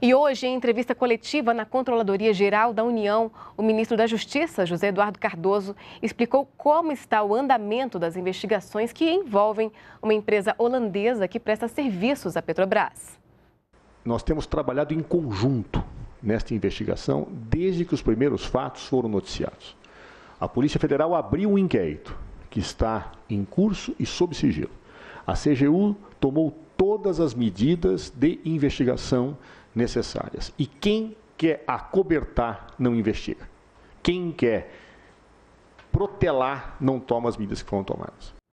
E hoje, em entrevista coletiva na Controladoria Geral da União, o ministro da Justiça, José Eduardo Cardoso, explicou como está o andamento das investigações que envolvem uma empresa holandesa que presta serviços à Petrobras. Nós temos trabalhado em conjunto nesta investigação desde que os primeiros fatos foram noticiados. A Polícia Federal abriu um inquérito que está em curso e sob sigilo. A CGU tomou todas as medidas de investigação necessárias. E quem quer acobertar não investiga. Quem quer protelar não toma as medidas que foram tomadas.